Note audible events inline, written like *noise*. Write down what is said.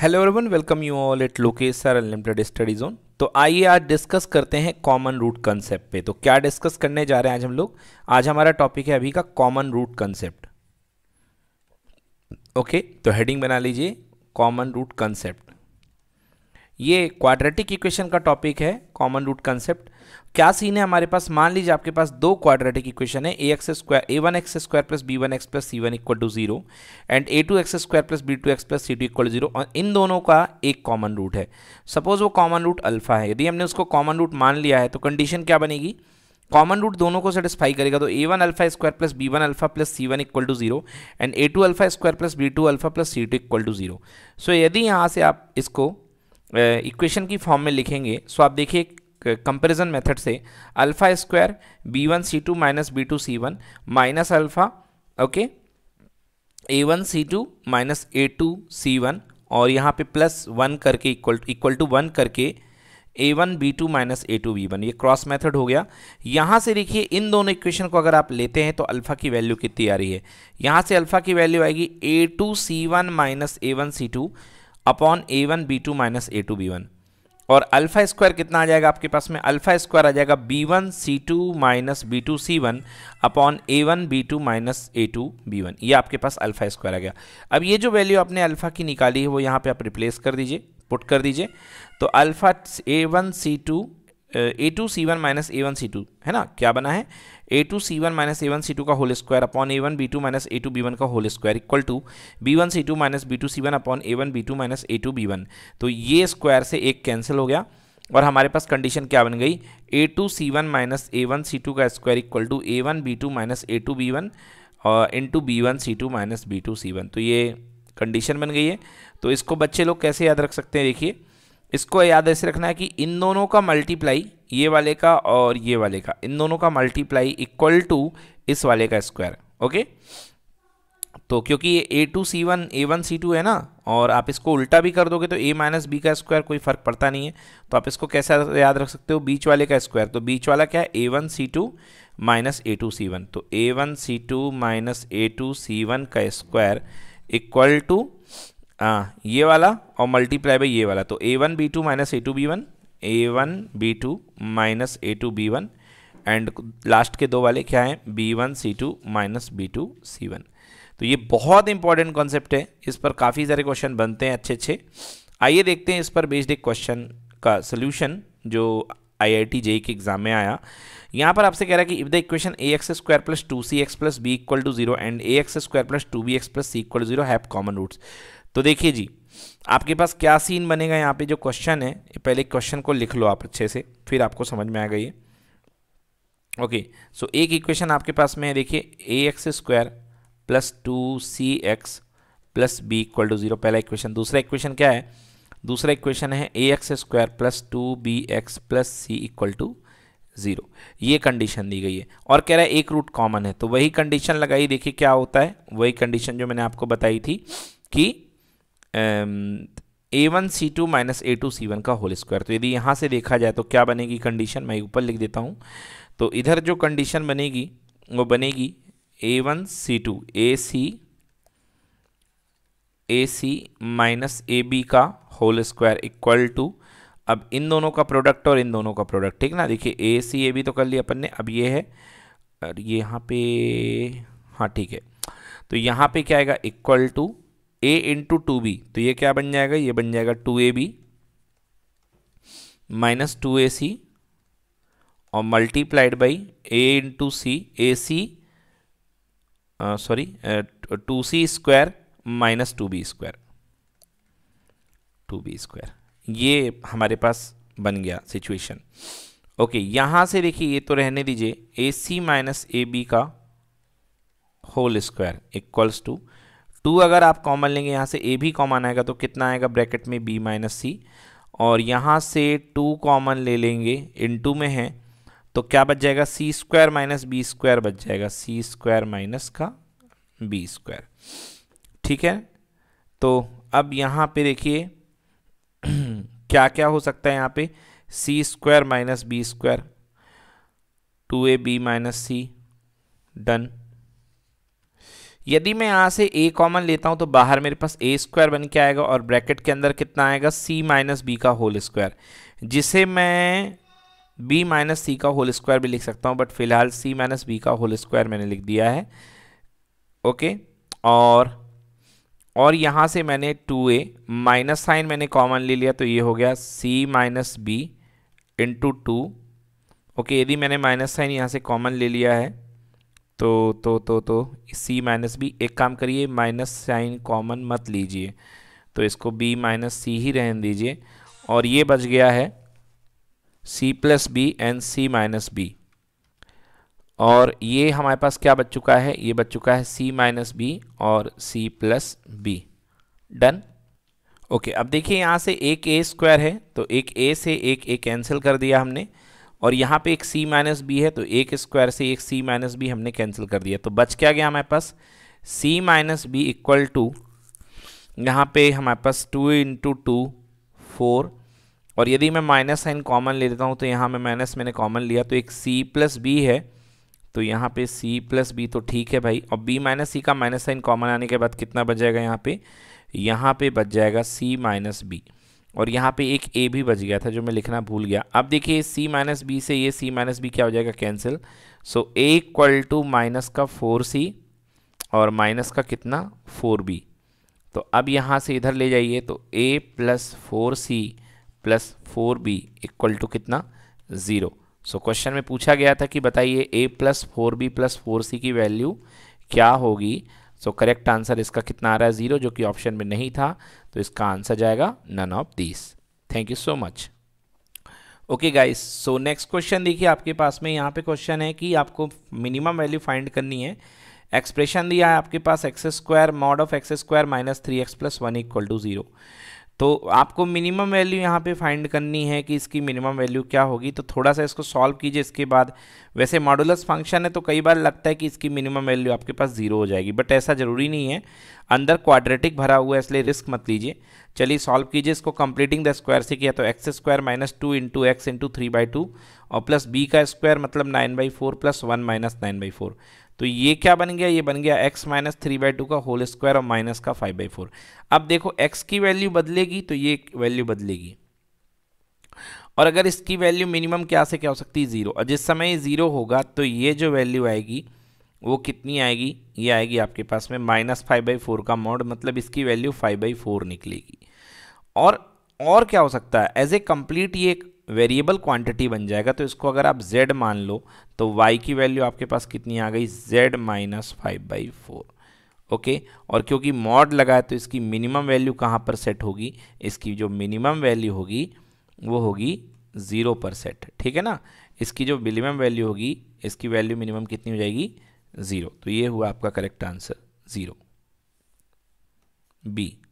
hello everyone welcome you all at Lokesh sir unlimited study zone तो आइए आज discuss करते हैं कॉमन रूट कंसेप्ट पे तो क्या डिस्कस करने जा रहे हैं आज हम लोग आज हमारा टॉपिक है अभी का कॉमन रूट कंसेप्ट ओके तो हेडिंग बना लीजिए कॉमन रूट कंसेप्ट ये क्वाड्रेटिक इक्वेशन का टॉपिक है कॉमन रूट कंसेप्ट क्या सीन है हमारे पास मान लीजिए आपके पास दो क्वाड्रेटिक इक्वेशन है A X square A one X square plus B one X plus C one equal to zero and A two X square plus B two X plus C two equal जीरो zero इन दोनों का एक common root है suppose वो common root alpha है यदि हमने उसको कॉमन रूट मान लिया है तो कंडीशन क्या बनेगी कॉमन रूट दोनों को सेटिस्फाई करेगा तो A one alpha square plus B one alpha plus C one equal to zero and A two alpha square plus B two alpha plus C two equal to zero so यदि यहाँ से आप इसको equation की form में लिखेंगे so आप देखिए कंपेरिजन मेथड से alpha square B one C two minus B two C one minus alpha okay A one C two minus A two C one और यहाँ पे प्लस वन करके इक्वल इक्वल टू वन करके A one B two minus A two B one ये cross method हो गया यहाँ से देखिए इन दोनों इक्वेशन को अगर आप लेते हैं तो अल्फ़ा की वैल्यू कितनी आ रही है यहाँ से अल्फ़ा की वैल्यू आएगी A two C one minus A one C two upon A one B two minus A two B one और अल्फ़ा स्क्वायर कितना आ जाएगा आपके पास में अल्फ़ा स्क्वायर आ जाएगा B one C two minus B two C one upon A one B two minus A two B one ये आपके पास अल्फ़ा स्क्वायर आ गया अब ये जो वैल्यू आपने अल्फ़ा की निकाली है वो यहाँ पे आप रिप्लेस कर दीजिए पुट कर दीजिए तो alpha A one C two A two C one minus A one C two है ना क्या बना है A two C one minus A one C two का whole square upon A one B two minus A two B one का whole square equal to B one C two minus B two C one upon A one B two minus A two B one तो ये square से एक cancel हो गया और हमारे पास condition क्या बन गई A two C one minus A one C two का square equal to A one B two minus A two B one into B one C two minus B two C one तो ये condition बन गई है तो इसको बच्चे लोग कैसे याद रख सकते हैं देखिए इसको याद ऐसे रखना है कि इन दोनों का मल्टीप्लाई ये वाले का और ये वाले का इन दोनों का मल्टीप्लाई इक्वल टू इस वाले का स्क्वायर ओके तो क्योंकि ये A two C one A one C two है ना और आप इसको उल्टा भी कर दोगे तो ए माइनस बी का स्क्वायर कोई फ़र्क पड़ता नहीं है तो आप इसको कैसे याद रख सकते हो बीच वाले का स्क्वायर तो बीच वाला क्या है A one C two minus A two C one तो A one C two minus A two C one का स्क्वायर इक्वल टू हाँ ये वाला और मल्टीप्लाई बाई ये वाला तो A one B two minus A two B one A one B two minus A two B one and last के दो वाले क्या हैं B one C two minus B two C one तो ये बहुत इंपॉर्टेंट कॉन्सेप्ट है इस पर काफ़ी सारे क्वेश्चन बनते हैं अच्छे अच्छे आइए देखते हैं इस पर बेस्ड एक क्वेश्चन का सोल्यूशन जो आई आई टी जेई के एग्जाम में आया यहाँ पर आपसे कह रहा है कि if the equation A X square plus two C X plus B equal to zero and A X square plus two B X plus C equal to zero have common roots तो देखिए जी आपके पास क्या scene बनेगा यहाँ पे जो question है पहले क्वेश्चन को लिख लो आप अच्छे से फिर आपको समझ में आ गई ओके सो एक इक्वेशन आपके पास में है देखिए A X square plus two C X plus B equal to zero पहला इक्वेशन दूसरा इक्वेशन क्या है दूसरा इक्वेशन है A X square plus two B X plus C equal to zero ये कंडीशन दी गई है और कह रहा है एक रूट कॉमन है तो वही कंडीशन लगाई देखिए क्या होता है वही कंडीशन जो मैंने आपको बताई थी कि A one C two minus A two C one का होल स्क्वायर तो यदि यहाँ से देखा जाए तो क्या बनेगी कंडीशन मैं ऊपर लिख देता हूँ तो इधर जो कंडीशन बनेगी वो बनेगी A one C two A C A C minus A B का होल स्क्वायर इक्वल टू अब इन दोनों का प्रोडक्ट और इन दोनों का प्रोडक्ट ठीक ना देखिए ए सी ए बी तो कर लिया अपन ने अब ये है और ये यहाँ पे हाँ ठीक है तो यहाँ पे क्या आएगा equal to A into two B तो ये क्या बन जाएगा ये बन जाएगा two A B minus two A C और multiplied by A into C A C sorry two C square minus two B square two B square ये हमारे पास बन गया सिचुएशन ओके यहाँ से देखिए ये तो रहने दीजिए A C minus A B का whole square equals to two अगर आप कॉमन लेंगे यहाँ से ए भी कॉमन आएगा तो कितना आएगा ब्रैकेट में बी माइनस सी और यहाँ से टू कॉमन ले लेंगे इन टू में है तो क्या बच जाएगा C square minus B square बच जाएगा सी स्क्वायर माइनस का बी स्क्वायर ठीक है तो अब यहाँ पे देखिए *clears throat* क्या क्या हो सकता है यहाँ पे C square minus B square two A B minus C done यदि मैं यहाँ से ए कॉमन लेता हूँ तो बाहर मेरे पास ए स्क्वायर बन के आएगा और ब्रैकेट के अंदर कितना आएगा सी माइनस बी का होल स्क्वायर जिसे मैं बी माइनस सी का होल स्क्वायर भी लिख सकता हूँ बट फिलहाल सी माइनस बी का होल स्क्वायर मैंने लिख दिया है ओके और और यहाँ से मैंने टू ए माइनस साइन मैंने कॉमन ले लिया तो ये हो गया C minus B into two okay यदि मैंने माइनस साइन यहाँ से कॉमन ले लिया है तो तो तो तो सी माइनस बी एक काम करिए माइनस साइन कॉमन मत लीजिए तो इसको बी माइनस सी ही रहने दीजिए और ये बच गया है C plus B and C minus B और ये हमारे पास क्या बच चुका है ये बच चुका है सी माइनस बी और C plus B done okay अब देखिए यहाँ से एक ए स्क्वायर है तो एक ए से एक ए कैंसिल कर दिया हमने और यहाँ पे एक c माइनस बी है तो एक स्क्वायर से एक c माइनस बी हमने कैंसिल कर दिया तो बच क्या गया हमारे पास c minus B equal to यहाँ पे हमारे पास टू इंटू टू फोर और यदि मैं माइनस साइन कॉमन ले लेता हूँ तो यहाँ मैं माइनस मैंने कॉमन लिया तो एक c प्लस बी है तो यहाँ पे c प्लस बी तो ठीक है भाई और b माइनस सी का माइनस साइन कॉमन आने के बाद कितना बच जाएगा यहाँ पे यहाँ पे बच जाएगा c माइनस बी और यहाँ पे एक ए भी बच गया था जो मैं लिखना भूल गया अब देखिए सी माइनस बी से ये सी माइनस बी क्या हो जाएगा cancel so A equal to minus का फोर सी और माइनस का कितना फोर बी तो अब यहाँ से इधर ले जाइए तो A plus four C plus four B equal to कितना ज़ीरो सो क्वेश्चन में पूछा गया था कि बताइए A plus four B plus four C की वैल्यू क्या होगी सो करेक्ट आंसर इसका कितना आ रहा है ज़ीरो जो कि ऑप्शन में नहीं था तो इसका आंसर जाएगा none of this thank you so much okay guys so next question देखिए आपके पास में यहाँ पे क्वेश्चन है कि आपको मिनिमम वैल्यू फाइंड करनी है एक्सप्रेशन दिया है आपके पास x square mod of x square minus three x plus one equal to zero तो आपको मिनिमम वैल्यू यहाँ पे फाइंड करनी है कि इसकी मिनिमम वैल्यू क्या होगी तो थोड़ा सा इसको सॉल्व कीजिए इसके बाद वैसे मॉडुलस फंक्शन है तो कई बार लगता है कि इसकी मिनिमम वैल्यू आपके पास ज़ीरो हो जाएगी बट ऐसा ज़रूरी नहीं है अंदर क्वाड्रेटिक भरा हुआ है इसलिए रिस्क मत लीजिए चलिए सॉल्व कीजिए इसको कंप्लीटिंग द स्क्वायर से किया तो x square minus two into x into three by two और प्लस बी का स्क्वायर मतलब nine by four plus one minus nine by four तो ये क्या बन गया ये बन गया x minus three by two का होल स्क्वायर और माइनस का फाइव बाई फोर अब देखो x की वैल्यू बदलेगी तो ये वैल्यू बदलेगी और अगर इसकी वैल्यू मिनिमम क्या से क्या हो सकती है ज़ीरो और जिस समय ये ज़ीरो होगा तो ये जो वैल्यू आएगी वो कितनी आएगी ये आएगी आपके पास में माइनस फाइव बाई फोर का मॉड मतलब इसकी वैल्यू फाइव बाई फोर निकलेगी और और क्या हो सकता है एज ए कंप्लीट ये वेरिएबल क्वांटिटी बन जाएगा तो इसको अगर आप z मान लो तो y की वैल्यू आपके पास कितनी आ गई z minus five by four okay और क्योंकि मॉड लगा है तो इसकी मिनिमम वैल्यू कहाँ पर सेट होगी इसकी जो मिनिमम वैल्यू होगी वो होगी ज़ीरो पर सेट ठीक है ना इसकी जो मिनिमम वैल्यू होगी इसकी वैल्यू मिनिमम कितनी हो जाएगी ज़ीरो तो ये हुआ आपका करेक्ट आंसर ज़ीरो बी